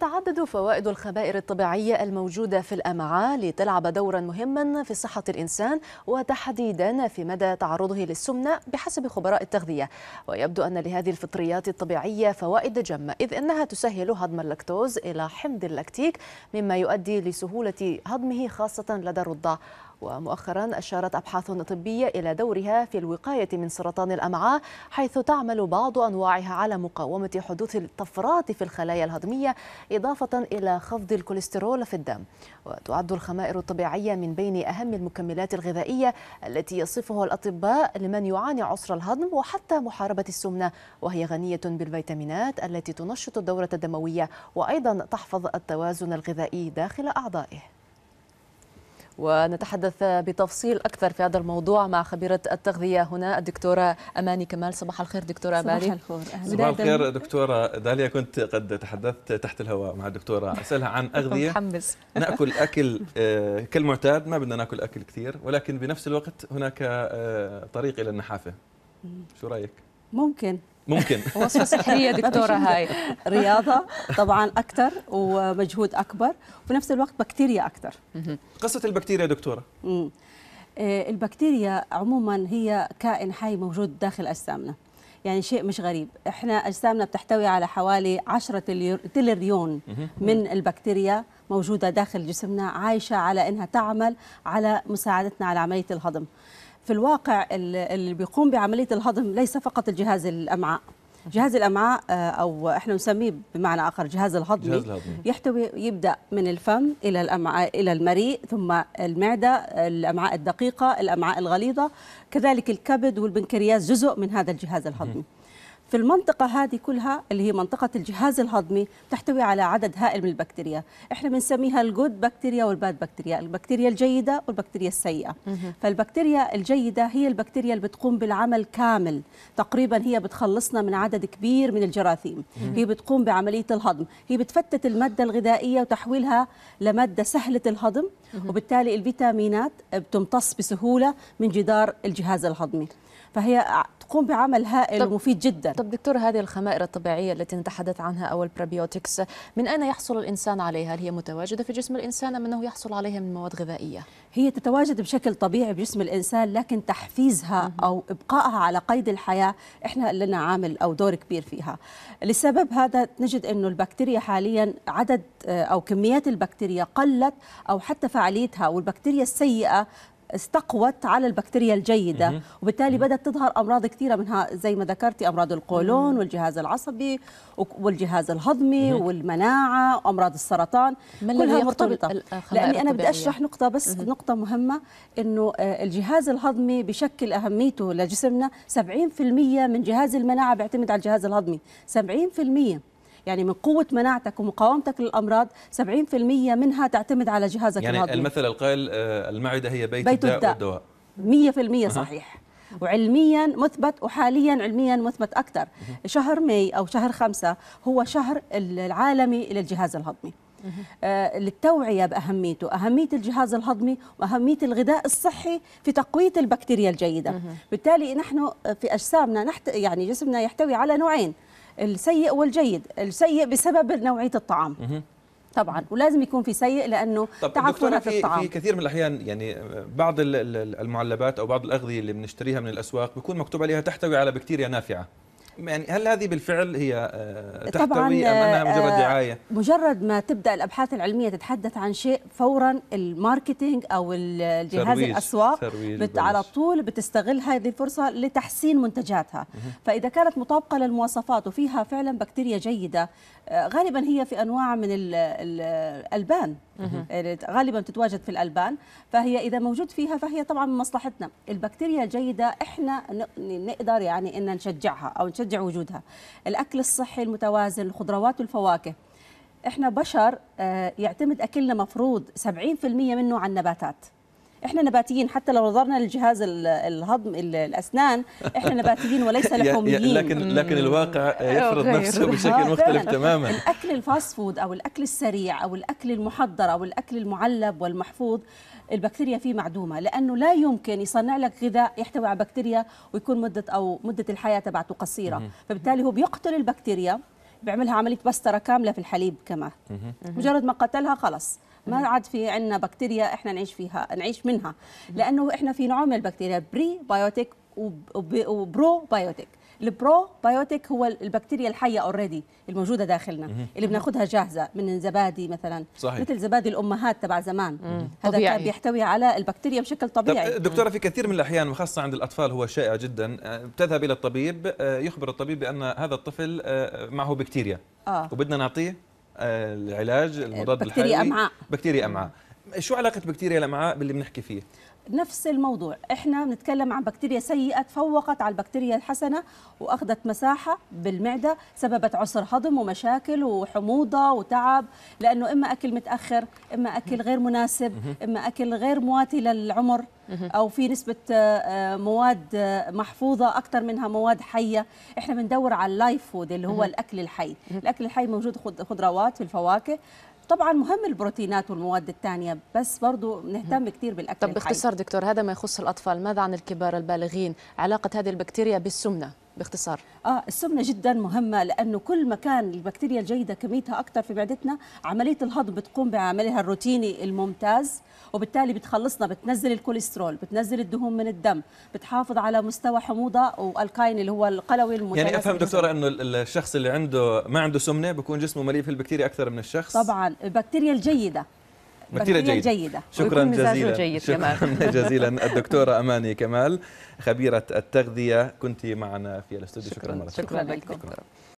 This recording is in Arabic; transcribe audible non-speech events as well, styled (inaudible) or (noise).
تتعدد فوائد الخبائر الطبيعية الموجودة في الأمعاء لتلعب دورا مهما في صحة الإنسان وتحديدا في مدى تعرضه للسمنة بحسب خبراء التغذية ويبدو أن لهذه الفطريات الطبيعية فوائد جمة إذ أنها تسهل هضم اللاكتوز إلى حمض اللاكتيك مما يؤدي لسهولة هضمه خاصة لدى الرضع ومؤخرا أشارت أبحاث طبية إلى دورها في الوقاية من سرطان الأمعاء حيث تعمل بعض أنواعها على مقاومة حدوث الطفرات في الخلايا الهضمية إضافة إلى خفض الكوليسترول في الدم وتعد الخمائر الطبيعية من بين أهم المكملات الغذائية التي يصفها الأطباء لمن يعاني عسر الهضم وحتى محاربة السمنة وهي غنية بالفيتامينات التي تنشط الدورة الدموية وأيضا تحفظ التوازن الغذائي داخل أعضائه ونتحدث بتفصيل أكثر في هذا الموضوع مع خبيرة التغذية هنا الدكتورة أماني كمال صباح الخير دكتورة أماني صباح الخير صباح الخير دكتورة داليا كنت قد تحدثت تحت الهواء مع الدكتورة أسألها عن أغذية متحمس (laughs) نأكل أكل آه، كالمعتاد ما بدنا نأكل أكل كثير ولكن بنفس الوقت هناك آه، طريق إلى النحافة شو رأيك؟ ممكن ممكن (laughs) وصفه سحريه دكتوره هاي رياضه طبعا اكثر ومجهود اكبر وفي نفس الوقت بكتيريا اكثر قصه البكتيريا دكتوره آه، البكتيريا عموما هي كائن حي موجود داخل اجسامنا يعني شيء مش غريب احنا اجسامنا بتحتوي على حوالي 10 تريليون من البكتيريا موجوده داخل جسمنا عايشه على انها تعمل على مساعدتنا على عمليه الهضم في الواقع اللي بيقوم بعمليه الهضم ليس فقط الجهاز الامعاء جهاز الامعاء آه، او احنا نسميه بمعنى اخر جهاز الهضمي, جهاز الهضمي. يحتوي يبدا من الفم الى الامعاء الى المريء ثم المعده الامعاء الدقيقه الامعاء الغليظه كذلك الكبد والبنكرياس جزء من هذا الجهاز الهضمي في المنطقة هذه كلها اللي هي منطقة الجهاز الهضمي تحتوي على عدد هائل من البكتيريا احنا بنسميها الجود بكتيريا والباد بكتيريا البكتيريا الجيدة والبكتيريا السيئة فالبكتيريا الجيدة هي البكتيريا اللي بتقوم بالعمل كامل تقريبا هي بتخلصنا من عدد كبير من الجراثيم هي بتقوم بعملية الهضم هي بتفتت المادة الغذائية وتحويلها لمادة سهلة الهضم وبالتالي الفيتامينات بتمتص بسهولة من جدار الجهاز الهضمي فهي تقوم بعمل هائل طب ومفيد جدا طب دكتور هذه الخمائر الطبيعية التي نتحدث عنها أو البروبيوتكس من أين يحصل الإنسان عليها؟ هل هي متواجدة في جسم الإنسان أم أنه يحصل عليها من مواد غذائية؟ هي تتواجد بشكل طبيعي بجسم الإنسان لكن تحفيزها أو إبقائها على قيد الحياة إحنا لنا عامل أو دور كبير فيها لسبب هذا نجد أنه البكتيريا حاليا عدد آه، أو كميات البكتيريا قلت أو حتى فعاليتها والبكتيريا السيئة استقوت على البكتيريا الجيده وبالتالي بدات تظهر امراض كثيره منها زي ما ذكرتي امراض القولون والجهاز العصبي والجهاز الهضمي والمناعه وامراض السرطان كلها مرتبطه لاني انا بدي اشرح نقطه بس نقطه مهمه انه آه، الجهاز الهضمي بشكل اهميته لجسمنا 70% من جهاز المناعه بيعتمد على الجهاز الهضمي 70% يعني من قوه مناعتك ومقاومتك للامراض 70% منها تعتمد على جهازك يعني الهضمي. المثل القائل آه، المعده هي بيت, بيت الداء, الداء والدواء 100% صحيح وعلميا مثبت وحاليا علميا مثبت اكثر شهر ماي او شهر خمسة هو شهر العالمي للجهاز الهضمي آه، للتوعية بأهميته أهمية الجهاز الهضمي وأهمية الغذاء الصحي في تقوية البكتيريا الجيدة بالتالي نحن في أجسامنا نحت... يعني جسمنا يحتوي على نوعين السيء والجيد السيء بسبب نوعيه الطعام طبعا ولازم يكون في سيء لانه تعفنا في الطعام في كثير من الاحيان يعني بعض المعلبات او بعض الاغذيه اللي بنشتريها من الاسواق بيكون مكتوب عليها تحتوي على بكتيريا نافعه يعني هل هذه بالفعل هي آه، تحتوي ام انها آه، مجرد دعايه؟ مجرد ما تبدا الابحاث العلميه تتحدث عن شيء فورا الماركتينج او الجهاز الاسواق بت على طول بتستغل هذه الفرصه لتحسين منتجاتها فاذا كانت مطابقه للمواصفات وفيها فعلا بكتيريا جيده آه، غالبا هي في انواع من الالبان إيه، غالبا تتواجد في الألبان فهي إذا موجود فيها فهي طبعا من مصلحتنا البكتيريا الجيدة إحنا نقدر يعني أن نشجعها أو نشجع وجودها الأكل الصحي المتوازن الخضروات والفواكه احنا بشر آه، يعتمد اكلنا مفروض 70% منه على النباتات احنا نباتيين حتى لو نظرنا للجهاز الهضم الاسنان احنا (laughs) نباتيين وليس لحوميين لكن لكن الواقع يفرض (laughs) نفسه بشكل آه، مختلف تماما الاكل الفاست فود او الاكل السريع او الاكل المحضر او الاكل المعلب والمحفوظ البكتيريا فيه معدومه لانه لا يمكن يصنع لك غذاء يحتوي على بكتيريا ويكون مده او مده الحياه تبعته قصيره فبالتالي هو بيقتل البكتيريا بيعملها عمليه بستره كامله في الحليب كمان مجرد ما قتلها خلص ما عاد في عندنا بكتيريا احنا نعيش فيها نعيش منها لانه احنا في نوع من البكتيريا بري بايوتيك وبرو بايوتيك البرو بايوتيك هو البكتيريا الحيه اوريدي الموجوده داخلنا اللي بناخذها جاهزه من الزبادي مثلا صحيح. مثل زبادي الامهات تبع زمان مم. هذا طبيعي. كان بيحتوي على البكتيريا بشكل طبيعي آه، دكتوره في كثير من الاحيان وخاصه عند الاطفال هو شائع جدا آه، بتذهب الى الطبيب آه، يخبر الطبيب بان هذا الطفل معه بكتيريا آه. وبدنا نعطيه العلاج المضاد الحيوي بكتيريا امعاء بكتيريا امعاء شو علاقه بكتيريا الامعاء باللي بنحكي فيه نفس الموضوع احنا بنتكلم عن بكتيريا سيئه تفوقت على البكتيريا الحسنه واخذت مساحه بالمعده سببت عسر هضم ومشاكل وحموضه وتعب لانه اما اكل متاخر اما اكل غير مناسب اما اكل غير مواتي للعمر او في نسبه آه، آه، مواد آه، محفوظه اكثر منها مواد حيه احنا بندور على اللايف فود اللي هو الاكل الحي الاكل الحي موجود خضروات في الفواكه طبعا مهم البروتينات والمواد الثانيه بس برضو نهتم كثير بالاكل طب باختصار دكتور هذا ما يخص الاطفال ماذا عن الكبار البالغين علاقه هذه البكتيريا بالسمنه باختصار اه السمنه جدا مهمه لانه كل ما كان البكتيريا الجيده كميتها اكثر في معدتنا عمليه الهضم بتقوم بعملها الروتيني الممتاز وبالتالي بتخلصنا بتنزل الكوليسترول بتنزل الدهون من الدم بتحافظ على مستوى حموضه والكاين اللي هو القلوي المتلف يعني افهم دكتوره انه الشخص اللي عنده ما عنده سمنه بكون جسمه مليء في البكتيريا اكثر من الشخص طبعا البكتيريا الجيده مثيرة جيدة. جيدة شكرا جزيلا جيد شكرا (laughs) جزيلا الدكتورة أماني كمال خبيرة التغذية كنت معنا في الاستوديو شكرا, شكرا مرة شكرا, شكرا لكم